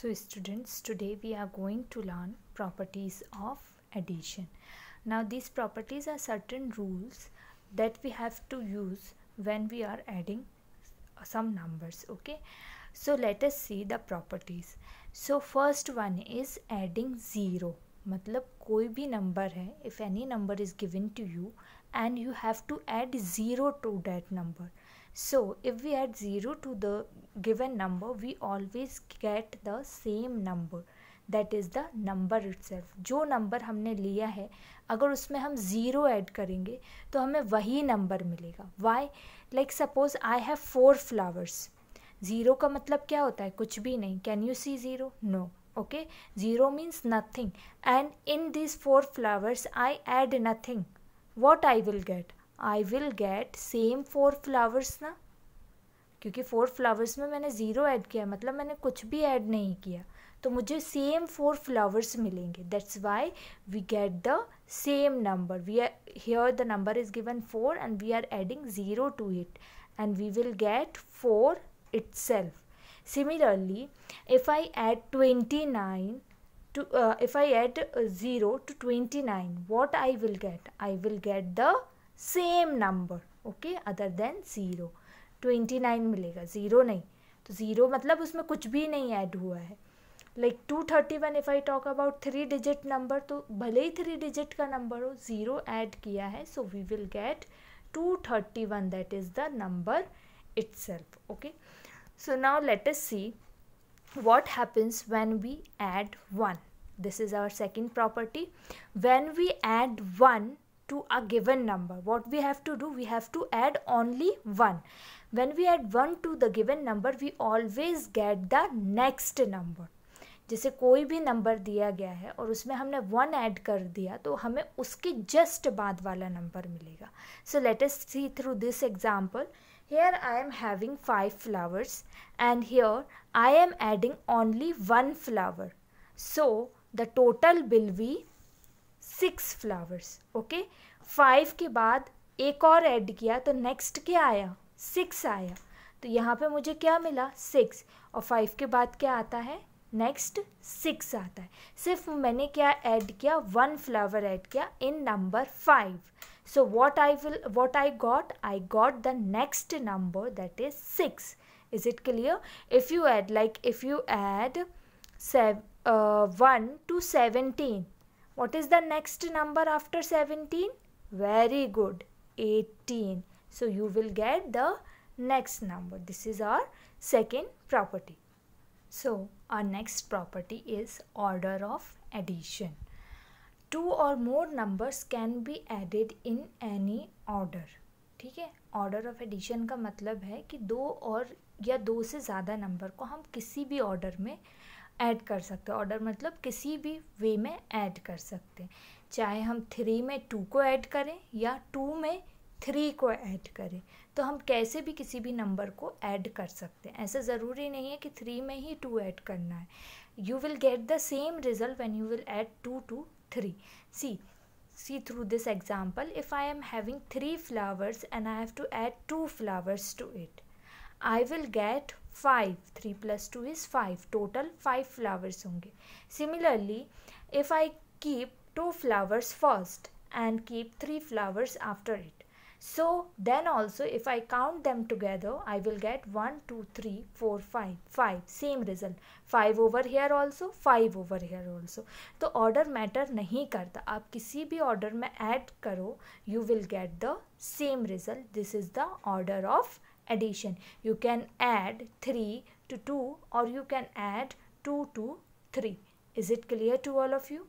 So students today we are going to learn properties of addition. Now these properties are certain rules that we have to use when we are adding some numbers okay. So let us see the properties. So first one is adding 0 मतलब कोई भी number है any number is given to you. and you have to add 0 to that number so if we add 0 to the given number we always get the same number that is the number itself जो number हमने लिया है अगर उसमें हम zero add करेंगे तो हमें वही नंबर मिलेगा why like suppose I have four flowers zero का मतलब क्या होता है कुछ भी नहीं can you see zero no okay zero means nothing and in this four flowers I add nothing what I will get I will get same four flowers ना क्योंकि फोर फ्लावर्स में मैंने ज़ीरो ऐड किया मतलब मैंने कुछ भी add नहीं किया तो मुझे सेम फोर फ्लावर्स मिलेंगे that's why we get the same number we are here the number is given four and we are adding zero to it and we will get four itself similarly if I add twenty nine to uh, if I add 0 to 29 what I will get I will get the same number okay other than 0 29 मिलेगा 0 नहीं तो 0 मतलब उसमें कुछ भी नहीं add हुआ है like two thirty one if I talk about three digit number तो भले ही थ्री डिजिट का नंबर हो ज़ीरो ऐड किया है so we will get two thirty one that is the number itself okay so now let us see what happens when we add 1 this is our second property when we add 1 to a given number what we have to do we have to add only 1 when we add 1 to the given number we always get the next number जैसे कोई भी number दिया गया है और उसमें हमने one add कर दिया तो हमें उसके जस्ट बाद वाला नंबर मिलेगा so let us see through this example here I am having five flowers and here I am adding only one flower so the total will be six flowers okay five के बाद एक और add किया तो next क्या आया six आया तो यहाँ पे मुझे क्या मिला सिक्स और फाइव के बाद क्या आता है नेक्स्ट सिक्स आता है सिर्फ मैंने क्या ऐड किया वन फ्लावर ऐड किया in number five so what I will what I got I got the next number that is six is it clear if you add like if you add sev uh, 1 to 17. What is the next number after 17? Very good, 18. So you will get the next number. This is our second property. So our next property is order of addition. Two or more numbers can be added in any order. ठीक है order of addition का मतलब है कि दो और या दो से ज़्यादा नंबर को हम किसी भी ऑर्डर में ऐड कर सकते हैं ऑर्डर मतलब किसी भी वे में ऐड कर सकते हैं चाहे हम थ्री में टू को ऐड करें या टू में थ्री को ऐड करें तो हम कैसे भी किसी भी नंबर को ऐड कर सकते हैं ऐसा ज़रूरी नहीं है कि थ्री में ही टू ऐड करना है you will get the same result when you will add two to three see see through this example if I am having three flowers and I have to add two flowers to it I will get five three plus two is five total five flowers होंगे similarly if I keep two flowers first and keep three flowers after it so then also if I count them together I will get one two three four five five same result five over here also five over here also तो order matter नहीं करता आप किसी भी order में add करो you will get the same result this is the order of addition. You can add 3 to 2 or you can add 2 to 3. Is it clear to all of you?